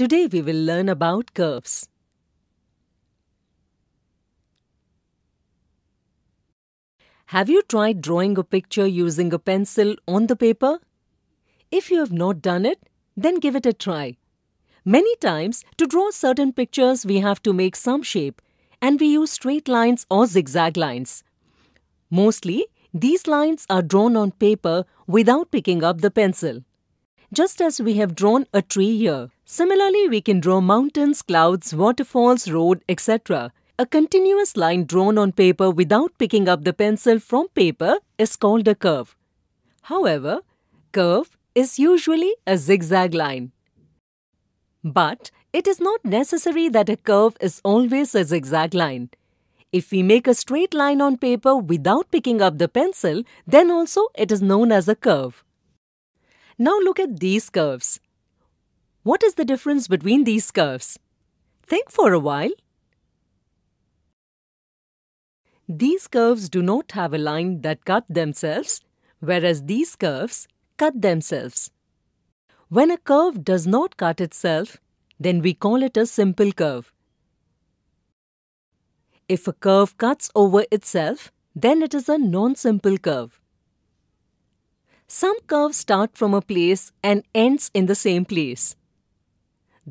Today we will learn about curves. Have you tried drawing a picture using a pencil on the paper? If you have not done it, then give it a try. Many times, to draw certain pictures, we have to make some shape and we use straight lines or zigzag lines. Mostly, these lines are drawn on paper without picking up the pencil. Just as we have drawn a tree here. Similarly, we can draw mountains, clouds, waterfalls, road, etc. A continuous line drawn on paper without picking up the pencil from paper is called a curve. However, curve is usually a zigzag line. But it is not necessary that a curve is always a zigzag line. If we make a straight line on paper without picking up the pencil, then also it is known as a curve. Now look at these curves. What is the difference between these curves? Think for a while. These curves do not have a line that cut themselves, whereas these curves cut themselves. When a curve does not cut itself, then we call it a simple curve. If a curve cuts over itself, then it is a non-simple curve. Some curves start from a place and ends in the same place.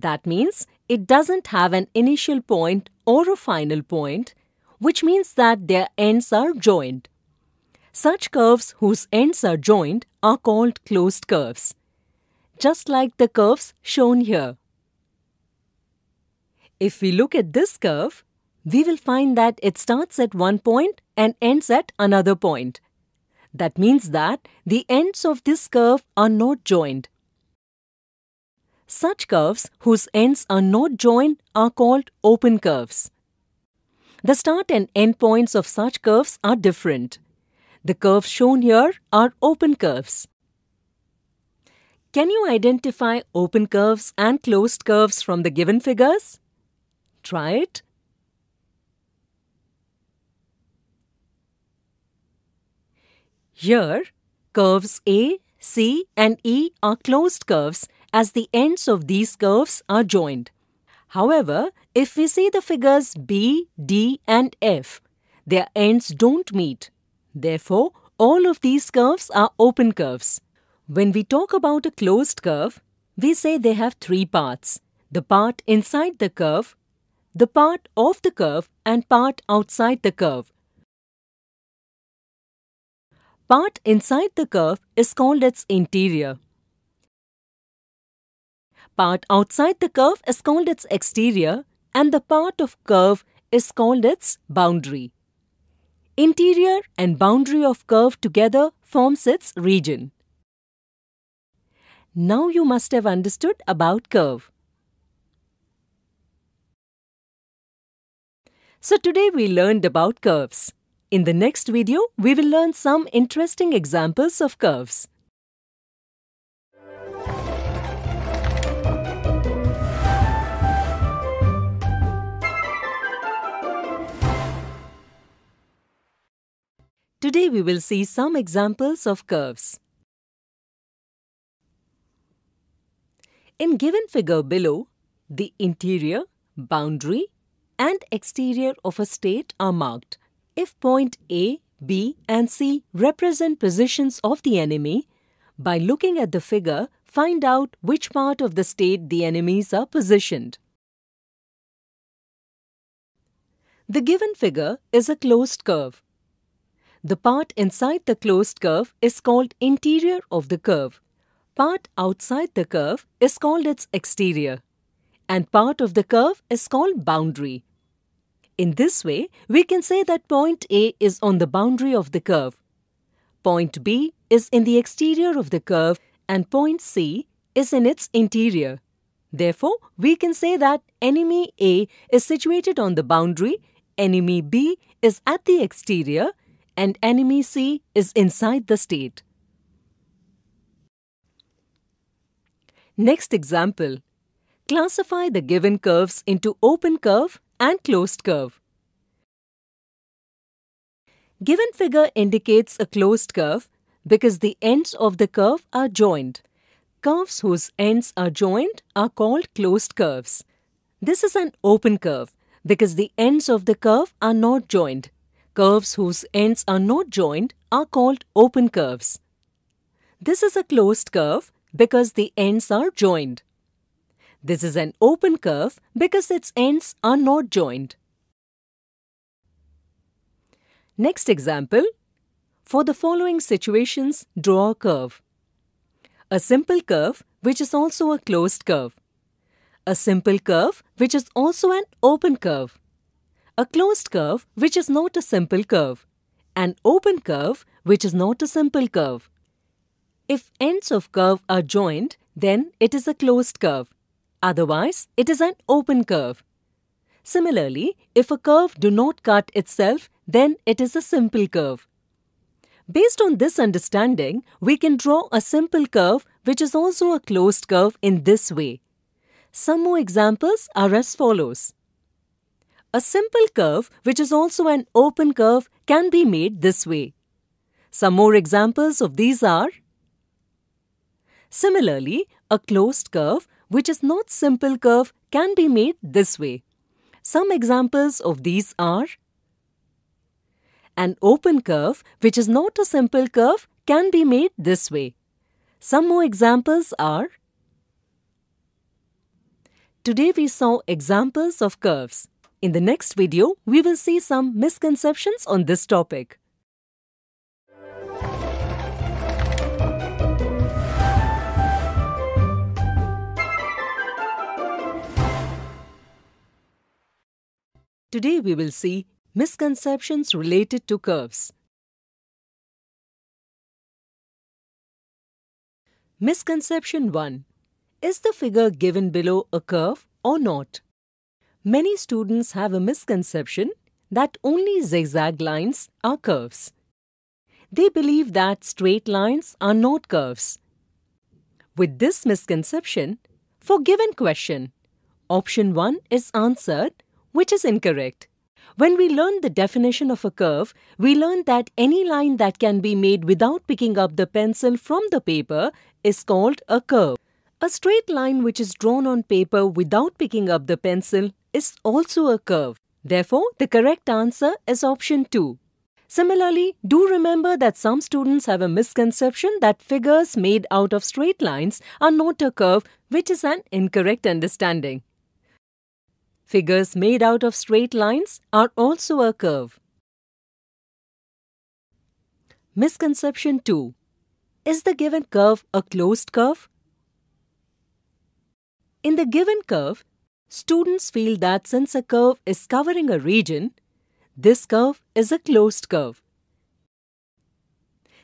That means it doesn't have an initial point or a final point, which means that their ends are joined. Such curves whose ends are joined are called closed curves, just like the curves shown here. If we look at this curve, we will find that it starts at one point and ends at another point. That means that the ends of this curve are not joined. Such curves whose ends are not joined are called open curves. The start and end points of such curves are different. The curves shown here are open curves. Can you identify open curves and closed curves from the given figures? Try it. Here, curves A, C and E are closed curves as the ends of these curves are joined. However, if we see the figures B, D and F, their ends don't meet. Therefore, all of these curves are open curves. When we talk about a closed curve, we say they have three parts. The part inside the curve, the part of the curve and part outside the curve. Part inside the curve is called its interior part outside the curve is called its exterior and the part of curve is called its boundary. Interior and boundary of curve together forms its region. Now you must have understood about curve. So today we learned about curves. In the next video, we will learn some interesting examples of curves. Today we will see some examples of curves. In given figure below, the interior, boundary and exterior of a state are marked. If point A, B and C represent positions of the enemy, by looking at the figure, find out which part of the state the enemies are positioned. The given figure is a closed curve. The part inside the closed curve is called interior of the curve. Part outside the curve is called its exterior. And part of the curve is called boundary. In this way, we can say that point A is on the boundary of the curve. Point B is in the exterior of the curve and point C is in its interior. Therefore, we can say that enemy A is situated on the boundary, enemy B is at the exterior and enemy C is inside the state. Next example. Classify the given curves into open curve and closed curve. Given figure indicates a closed curve because the ends of the curve are joined. Curves whose ends are joined are called closed curves. This is an open curve because the ends of the curve are not joined. Curves whose ends are not joined are called open curves. This is a closed curve because the ends are joined. This is an open curve because its ends are not joined. Next example. For the following situations, draw a curve. A simple curve which is also a closed curve. A simple curve which is also an open curve a closed curve which is not a simple curve, an open curve which is not a simple curve. If ends of curve are joined, then it is a closed curve. Otherwise, it is an open curve. Similarly, if a curve do not cut itself, then it is a simple curve. Based on this understanding, we can draw a simple curve which is also a closed curve in this way. Some more examples are as follows. A simple curve, which is also an open curve, can be made this way. Some more examples of these are Similarly, a closed curve, which is not simple curve, can be made this way. Some examples of these are An open curve, which is not a simple curve, can be made this way. Some more examples are Today we saw examples of curves. In the next video, we will see some misconceptions on this topic. Today we will see misconceptions related to curves. Misconception 1. Is the figure given below a curve or not? Many students have a misconception that only zigzag lines are curves. They believe that straight lines are not curves. With this misconception, for given question, option 1 is answered, which is incorrect. When we learn the definition of a curve, we learn that any line that can be made without picking up the pencil from the paper is called a curve. A straight line which is drawn on paper without picking up the pencil is also a curve. Therefore, the correct answer is option 2. Similarly, do remember that some students have a misconception that figures made out of straight lines are not a curve, which is an incorrect understanding. Figures made out of straight lines are also a curve. Misconception 2. Is the given curve a closed curve? In the given curve, students feel that since a curve is covering a region, this curve is a closed curve.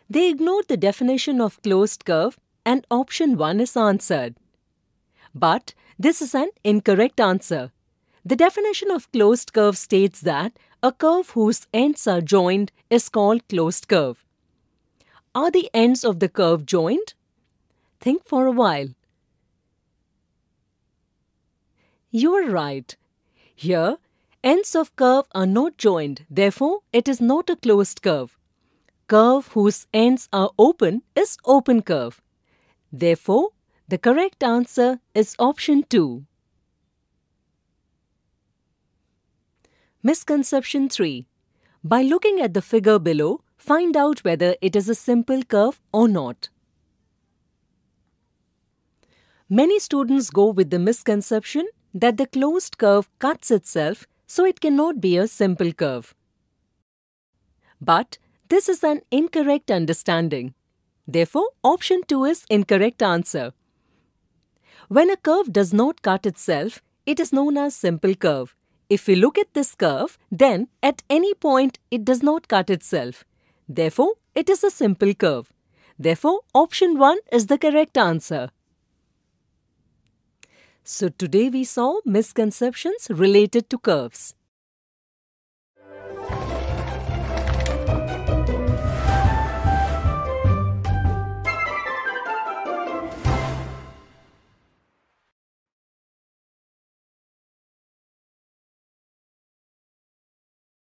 They ignore the definition of closed curve and option 1 is answered. But this is an incorrect answer. The definition of closed curve states that a curve whose ends are joined is called closed curve. Are the ends of the curve joined? Think for a while. You are right. Here, ends of curve are not joined, therefore it is not a closed curve. Curve whose ends are open is open curve. Therefore, the correct answer is option 2. Misconception 3. By looking at the figure below, find out whether it is a simple curve or not. Many students go with the misconception that the closed curve cuts itself so it cannot be a simple curve. But this is an incorrect understanding. Therefore, option 2 is incorrect answer. When a curve does not cut itself, it is known as simple curve. If we look at this curve, then at any point it does not cut itself. Therefore, it is a simple curve. Therefore, option 1 is the correct answer. So today we saw misconceptions related to curves.